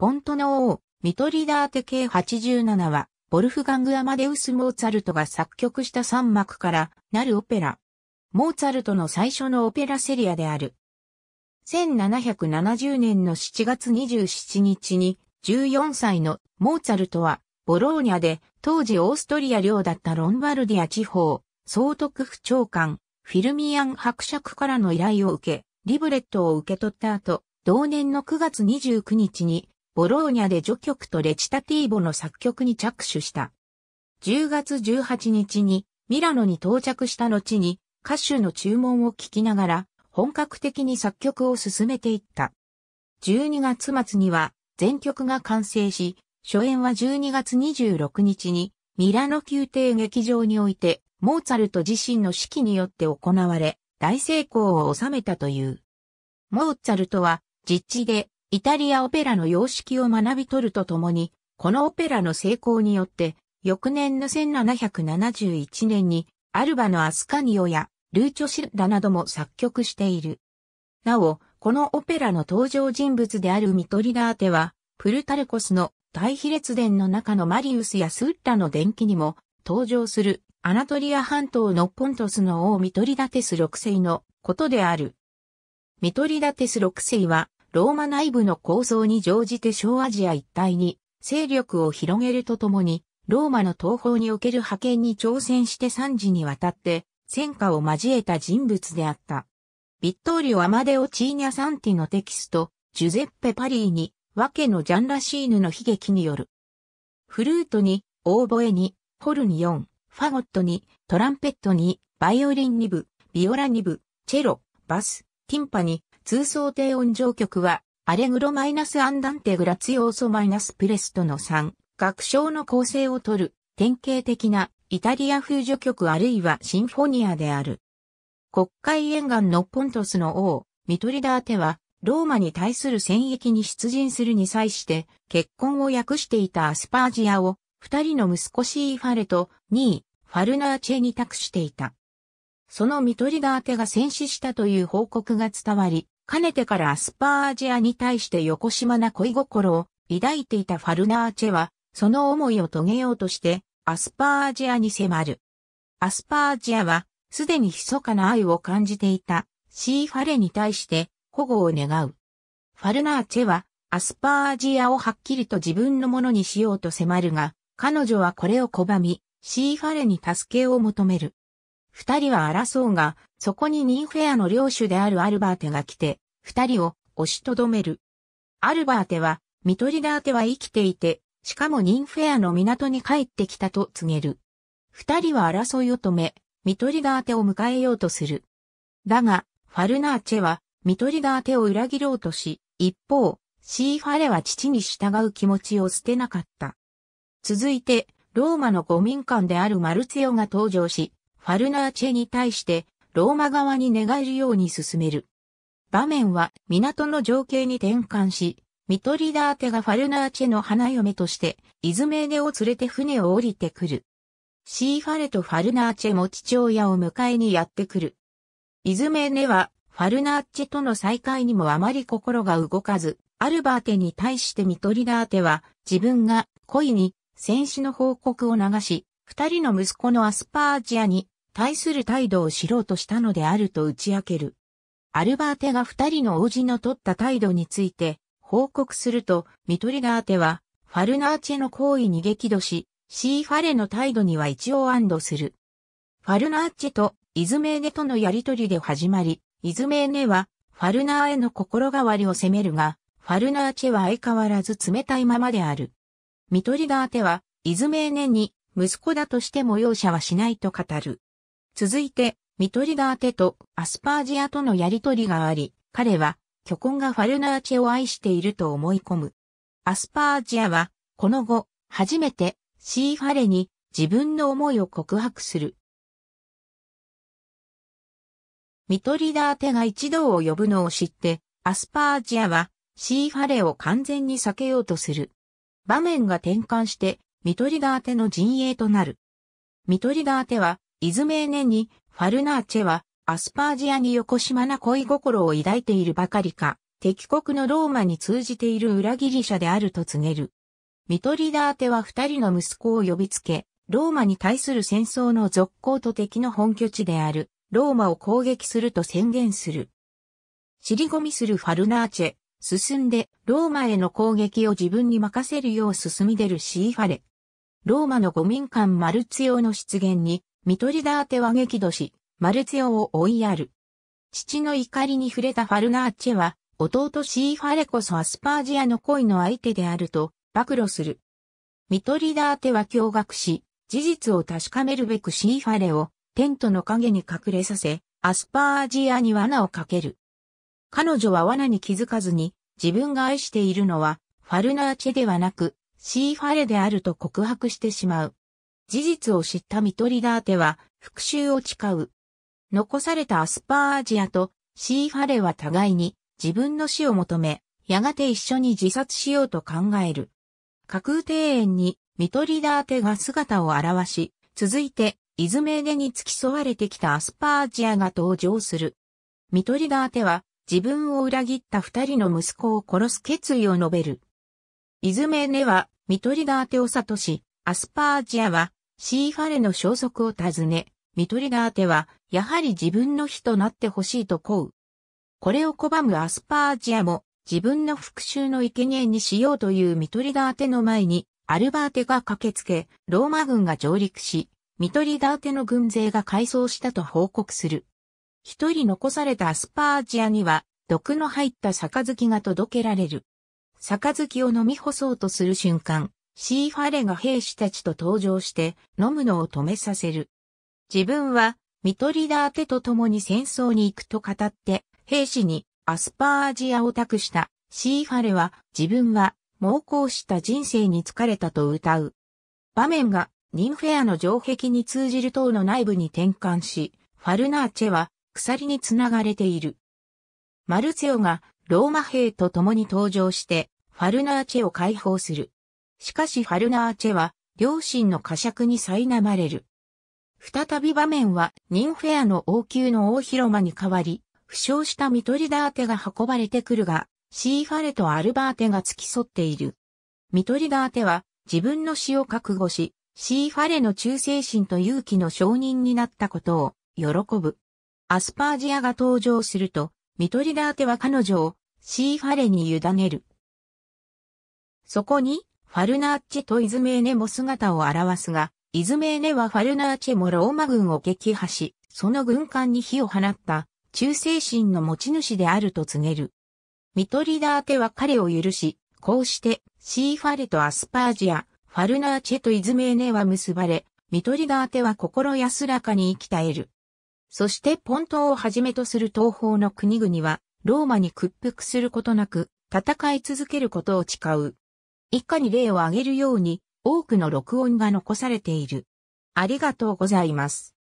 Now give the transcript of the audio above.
ポントの王、ミトリダーテ系87は、ボルフガング・アマデウス・モーツァルトが作曲した三幕からなるオペラ。モーツァルトの最初のオペラセリアである。1770年の7月27日に14歳のモーツァルトはボローニャで当時オーストリア領だったロンバルディア地方総督府長官フィルミアン伯爵からの依頼を受けリブレットを受け取った後同年の9月29日にボローニャで序曲とレチタティーボの作曲に着手した。10月18日にミラノに到着した後に歌手の注文を聞きながら本格的に作曲を進めていった。12月末には全曲が完成し、初演は12月26日にミラノ宮廷劇場においてモーツァルト自身の指揮によって行われ大成功を収めたという。モーツァルトは実地でイタリアオペラの様式を学び取るとともに、このオペラの成功によって、翌年の1771年に、アルバのアスカニオやルーチョシッラなども作曲している。なお、このオペラの登場人物であるミトリダーテは、プルタルコスの大秘列伝の中のマリウスやスッラの伝記にも登場するアナトリア半島のポントスの王ミトリダテス6世のことである。ミトリダテス6世はローマ内部の構想に乗じて小アジア一帯に勢力を広げるとともに、ローマの東方における派遣に挑戦して3次にわたって戦火を交えた人物であった。ビットーリオ・アマデオ・チーニャ・サンティのテキスト、ジュゼッペ・パリーに、ワケのジャンラシーヌの悲劇による。フルートに、オーボエに、ホルニ4、ファゴットに、トランペットに、バイオリン2部、ビオラ2部、チェロ、バス、ティンパに、通奏低音上曲は、アレグロマイナスアンダンテグラツヨーソマイナスプレストの3、楽章の構成をとる、典型的なイタリア風序曲あるいはシンフォニアである。国会沿岸のポントスの王、ミトリダーテは、ローマに対する戦役に出陣するに際して、結婚を訳していたアスパージアを、二人の息子シーファレと、2位、ファルナーチェに託していた。そのミトリダーテが戦死したという報告が伝わり、かねてからアスパージアに対して横島な恋心を抱いていたファルナーチェは、その思いを遂げようとして、アスパージアに迫る。アスパージアは、すでに密かな愛を感じていた、シーファレに対して、保護を願う。ファルナーチェは、アスパージアをはっきりと自分のものにしようと迫るが、彼女はこれを拒み、シーファレに助けを求める。二人は争うが、そこにニンフェアの領主であるアルバーテが来て、二人を押しとどめる。アルバーテは、ミトリダーテは生きていて、しかもニンフェアの港に帰ってきたと告げる。二人は争いを止め、ミトリダーテを迎えようとする。だが、ファルナーチェは、ミトリダーテを裏切ろうとし、一方、シーファレは父に従う気持ちを捨てなかった。続いて、ローマの五民間であるマルツィオが登場し、ファルナーチェに対して、ローマ側に寝返るように進める。場面は港の情景に転換し、ミトリダーテがファルナーチェの花嫁として、イズメーネを連れて船を降りてくる。シーファレとファルナーチェも父親を迎えにやってくる。イズメーネは、ファルナーチェとの再会にもあまり心が動かず、アルバーテに対してミトリダーテは、自分が恋に戦死の報告を流し、二人の息子のアスパージアに対する態度を知ろうとしたのであると打ち明ける。アルバーテが二人の王子の取った態度について報告すると、ミトリガーテは、ファルナーチェの行為に激怒し、シーファレの態度には一応安堵する。ファルナーチェとイズメーネとのやりとりで始まり、イズメーネはファルナーへの心変わりを責めるが、ファルナーチェは相変わらず冷たいままである。ミトリガーテは、イズメーネに、息子だとしても容赦はしないと語る。続いて、ミトリダーテとアスパージアとのやりとりがあり、彼は、巨根がファルナーチェを愛していると思い込む。アスパージアは、この後、初めて、シーファレに自分の思いを告白する。ミトリダーテが一同を呼ぶのを知って、アスパージアは、シーファレを完全に避けようとする。場面が転換して、ミトリダーテの陣営となる。ミトリダーテは、イズメーネに、ファルナーチェは、アスパージアに横島な恋心を抱いているばかりか、敵国のローマに通じている裏切り者であると告げる。ミトリダーテは二人の息子を呼びつけ、ローマに対する戦争の続行と敵の本拠地である、ローマを攻撃すると宣言する。尻込みするファルナーチェ、進んで、ローマへの攻撃を自分に任せるよう進み出るシーファレ。ローマの五民間マルツ用の出現に、ミトリダーテは激怒し、マルツィオを追いやる。父の怒りに触れたファルナーチェは、弟シーファレこそアスパージアの恋の相手であると、暴露する。ミトリダーテは驚愕し、事実を確かめるべくシーファレを、テントの陰に隠れさせ、アスパージアに罠をかける。彼女は罠に気づかずに、自分が愛しているのは、ファルナーチェではなく、シーファレであると告白してしまう。事実を知ったミトリダーテは復讐を誓う。残されたアスパーアジアとシーファレは互いに自分の死を求め、やがて一緒に自殺しようと考える。架空庭園にミトリダーテが姿を現し、続いてイズメーネに付き添われてきたアスパーアジアが登場する。ミトリダーテは自分を裏切った二人の息子を殺す決意を述べる。イズメーネはミトリダーテを悟し、アスパーアジアはシーファレの消息を尋ね、ミトリガーテは、やはり自分の日となってほしいと請う。これを拒むアスパージアも、自分の復讐の生贄にしようというミトリガーテの前に、アルバーテが駆けつけ、ローマ軍が上陸し、ミトリガーテの軍勢が改装したと報告する。一人残されたアスパージアには、毒の入った杯が届けられる。杯を飲み干そうとする瞬間、シーファレが兵士たちと登場して飲むのを止めさせる。自分はミトリダーテと共に戦争に行くと語って兵士にアスパージアを託したシーファレは自分は猛攻した人生に疲れたと歌う。場面がニンフェアの城壁に通じる塔の内部に転換し、ファルナーチェは鎖につながれている。マルツェオがローマ兵と共に登場して、ファルナーチェを解放する。しかしファルナーチェは、両親の呵責に苛まれる。再び場面は、ニンフェアの王宮の大広間に変わり、負傷したミトリダーテが運ばれてくるが、シーファレとアルバーテが付き添っている。ミトリダーテは、自分の死を覚悟し、シーファレの忠誠心と勇気の承認になったことを、喜ぶ。アスパージアが登場すると、ミトリダーテは彼女を、シーファレに委ねる。そこに、ファルナーチェとイズメーネも姿を現すが、イズメーネはファルナーチェもローマ軍を撃破し、その軍艦に火を放った、忠誠心の持ち主であると告げる。ミトリダーテは彼を許し、こうして、シーファレとアスパージア、ファルナーチェとイズメーネは結ばれ、ミトリダーテは心安らかに生き絶える。そしてポントをはじめとする東方の国々は、ローマに屈服することなく、戦い続けることを誓う。以下に例を挙げるように、多くの録音が残されている。ありがとうございます。